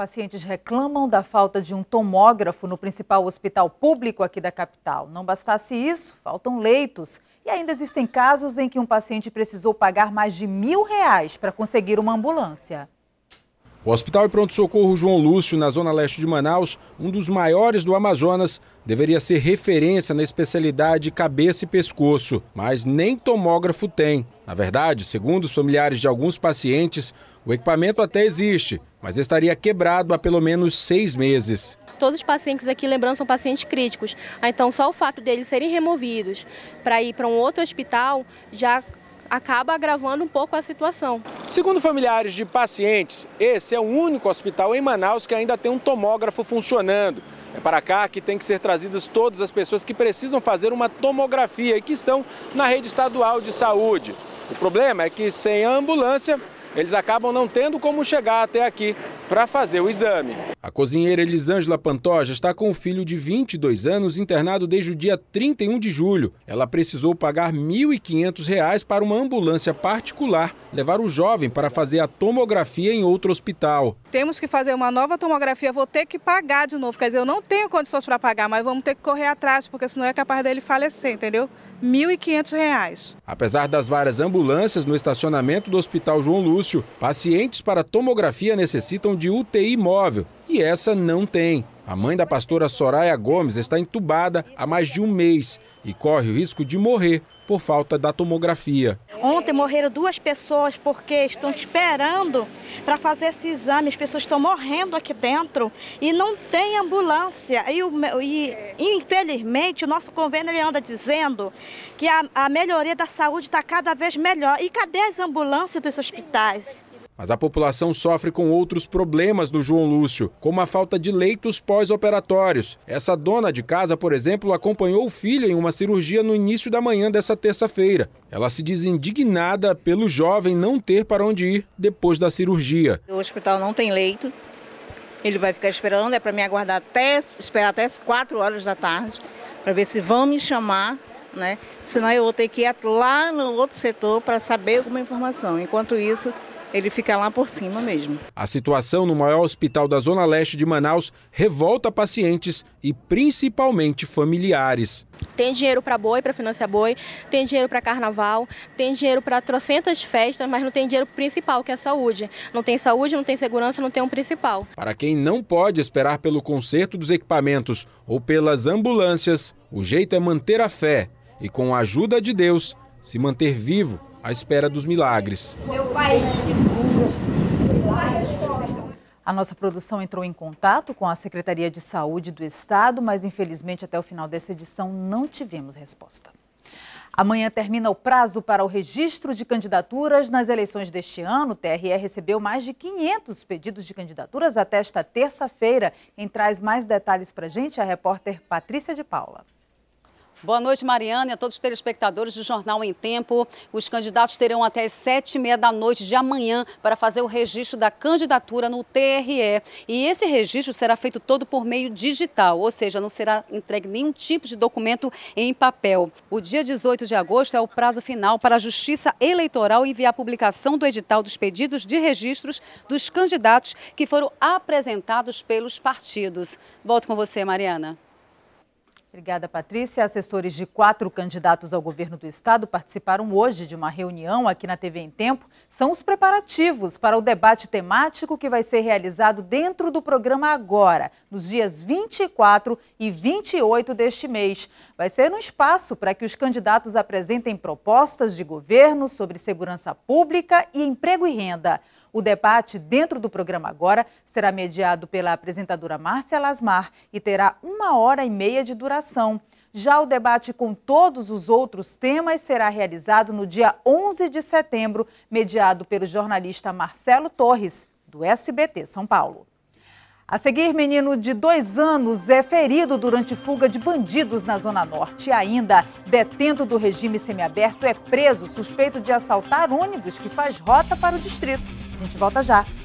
Pacientes reclamam da falta de um tomógrafo no principal hospital público aqui da capital. Não bastasse isso, faltam leitos. E ainda existem casos em que um paciente precisou pagar mais de mil reais para conseguir uma ambulância. O Hospital e Pronto-Socorro João Lúcio, na zona leste de Manaus, um dos maiores do Amazonas, deveria ser referência na especialidade cabeça e pescoço, mas nem tomógrafo tem. Na verdade, segundo os familiares de alguns pacientes, o equipamento até existe, mas estaria quebrado há pelo menos seis meses. Todos os pacientes aqui, lembrando, são pacientes críticos. Ah, então, só o fato deles serem removidos para ir para um outro hospital já acaba agravando um pouco a situação. Segundo familiares de pacientes, esse é o único hospital em Manaus que ainda tem um tomógrafo funcionando. É para cá que tem que ser trazidas todas as pessoas que precisam fazer uma tomografia e que estão na rede estadual de saúde. O problema é que sem a ambulância, eles acabam não tendo como chegar até aqui para fazer o exame. A cozinheira Elisângela Pantoja está com um filho de 22 anos internado desde o dia 31 de julho. Ela precisou pagar R$ 1.500 para uma ambulância particular levar o jovem para fazer a tomografia em outro hospital. Temos que fazer uma nova tomografia, vou ter que pagar de novo. Quer dizer, eu não tenho condições para pagar, mas vamos ter que correr atrás, porque senão é capaz dele falecer, entendeu? R$ 1.500. Apesar das várias ambulâncias no estacionamento do Hospital João Lúcio, pacientes para tomografia necessitam de UTI móvel e essa não tem. A mãe da pastora Soraya Gomes está entubada há mais de um mês e corre o risco de morrer por falta da tomografia. Ontem morreram duas pessoas porque estão esperando para fazer esse exame. As pessoas estão morrendo aqui dentro e não tem ambulância. E, e infelizmente, o nosso convênio ele anda dizendo que a, a melhoria da saúde está cada vez melhor. E cadê as ambulâncias dos hospitais? Mas a população sofre com outros problemas no João Lúcio, como a falta de leitos pós-operatórios. Essa dona de casa, por exemplo, acompanhou o filho em uma cirurgia no início da manhã dessa terça-feira. Ela se diz indignada pelo jovem não ter para onde ir depois da cirurgia. O hospital não tem leito. Ele vai ficar esperando, é para me aguardar até esperar até 4 horas da tarde, para ver se vão me chamar né? Senão eu vou ter que ir lá no outro setor para saber alguma informação. Enquanto isso, ele fica lá por cima mesmo. A situação no maior hospital da Zona Leste de Manaus revolta pacientes e principalmente familiares. Tem dinheiro para boi, para financiar boi, tem dinheiro para carnaval, tem dinheiro para trocentas festas, mas não tem dinheiro principal, que é saúde. Não tem saúde, não tem segurança, não tem um principal. Para quem não pode esperar pelo conserto dos equipamentos ou pelas ambulâncias, o jeito é manter a fé e, com a ajuda de Deus, se manter vivo à espera dos milagres. Meu país é a nossa produção entrou em contato com a Secretaria de Saúde do Estado, mas infelizmente até o final dessa edição não tivemos resposta. Amanhã termina o prazo para o registro de candidaturas nas eleições deste ano. O TRE recebeu mais de 500 pedidos de candidaturas até esta terça-feira. Quem traz mais detalhes para a gente é a repórter Patrícia de Paula. Boa noite, Mariana, e a todos os telespectadores do Jornal em Tempo. Os candidatos terão até as sete e meia da noite de amanhã para fazer o registro da candidatura no TRE. E esse registro será feito todo por meio digital, ou seja, não será entregue nenhum tipo de documento em papel. O dia 18 de agosto é o prazo final para a Justiça Eleitoral enviar a publicação do edital dos pedidos de registros dos candidatos que foram apresentados pelos partidos. Volto com você, Mariana. Obrigada, Patrícia. Assessores de quatro candidatos ao governo do estado participaram hoje de uma reunião aqui na TV em Tempo. São os preparativos para o debate temático que vai ser realizado dentro do programa Agora, nos dias 24 e 28 deste mês. Vai ser um espaço para que os candidatos apresentem propostas de governo sobre segurança pública e emprego e renda. O debate dentro do programa Agora será mediado pela apresentadora Márcia Lasmar e terá uma hora e meia de duração. Já o debate com todos os outros temas será realizado no dia 11 de setembro, mediado pelo jornalista Marcelo Torres, do SBT São Paulo. A seguir, menino de dois anos é ferido durante fuga de bandidos na Zona Norte. E ainda, detento do regime semiaberto é preso suspeito de assaltar ônibus que faz rota para o distrito gente volta já.